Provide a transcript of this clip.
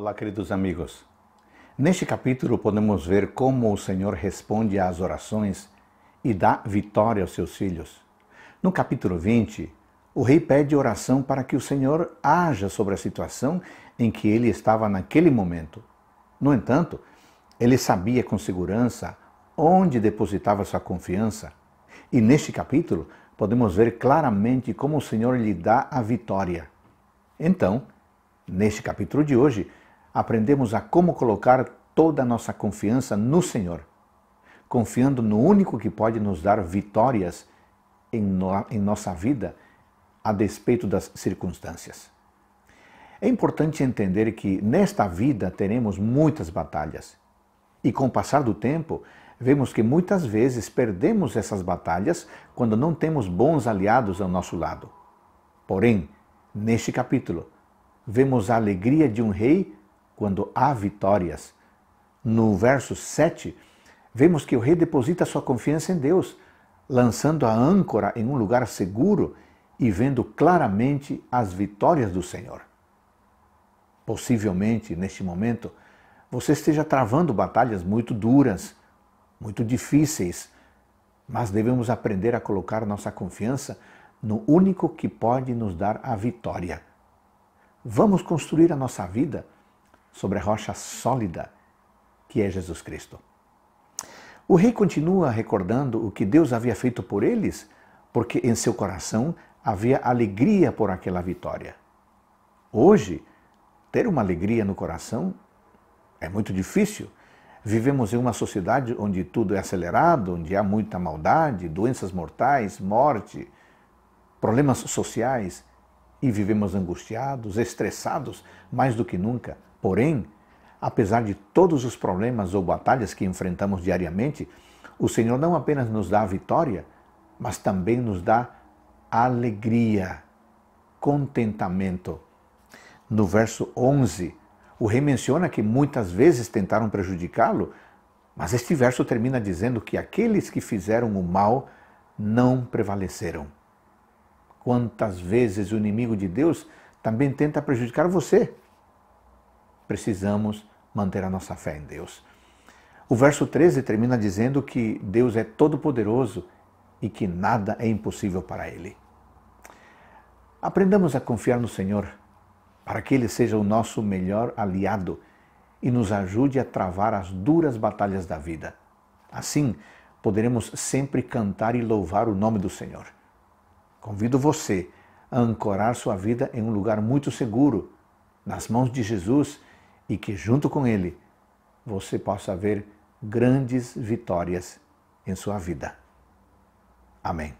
Olá, queridos amigos. Neste capítulo podemos ver como o Senhor responde às orações e dá vitória aos seus filhos. No capítulo 20, o rei pede oração para que o Senhor haja sobre a situação em que ele estava naquele momento. No entanto, ele sabia com segurança onde depositava sua confiança. E neste capítulo, podemos ver claramente como o Senhor lhe dá a vitória. Então, neste capítulo de hoje, aprendemos a como colocar toda a nossa confiança no Senhor, confiando no único que pode nos dar vitórias em, no, em nossa vida a despeito das circunstâncias. É importante entender que nesta vida teremos muitas batalhas. E com o passar do tempo, vemos que muitas vezes perdemos essas batalhas quando não temos bons aliados ao nosso lado. Porém, neste capítulo, vemos a alegria de um rei quando há vitórias. No verso 7, vemos que o rei deposita sua confiança em Deus, lançando a âncora em um lugar seguro e vendo claramente as vitórias do Senhor. Possivelmente, neste momento, você esteja travando batalhas muito duras, muito difíceis, mas devemos aprender a colocar nossa confiança no único que pode nos dar a vitória. Vamos construir a nossa vida sobre a rocha sólida que é Jesus Cristo. O rei continua recordando o que Deus havia feito por eles, porque em seu coração havia alegria por aquela vitória. Hoje, ter uma alegria no coração é muito difícil. Vivemos em uma sociedade onde tudo é acelerado, onde há muita maldade, doenças mortais, morte, problemas sociais e vivemos angustiados, estressados mais do que nunca. Porém, apesar de todos os problemas ou batalhas que enfrentamos diariamente, o Senhor não apenas nos dá a vitória, mas também nos dá alegria, contentamento. No verso 11, o rei menciona que muitas vezes tentaram prejudicá-lo, mas este verso termina dizendo que aqueles que fizeram o mal não prevaleceram. Quantas vezes o inimigo de Deus também tenta prejudicar você? precisamos manter a nossa fé em Deus. O verso 13 termina dizendo que Deus é todo-poderoso e que nada é impossível para Ele. Aprendamos a confiar no Senhor, para que Ele seja o nosso melhor aliado e nos ajude a travar as duras batalhas da vida. Assim, poderemos sempre cantar e louvar o nome do Senhor. Convido você a ancorar sua vida em um lugar muito seguro, nas mãos de Jesus e que, junto com Ele, você possa ver grandes vitórias em sua vida. Amém.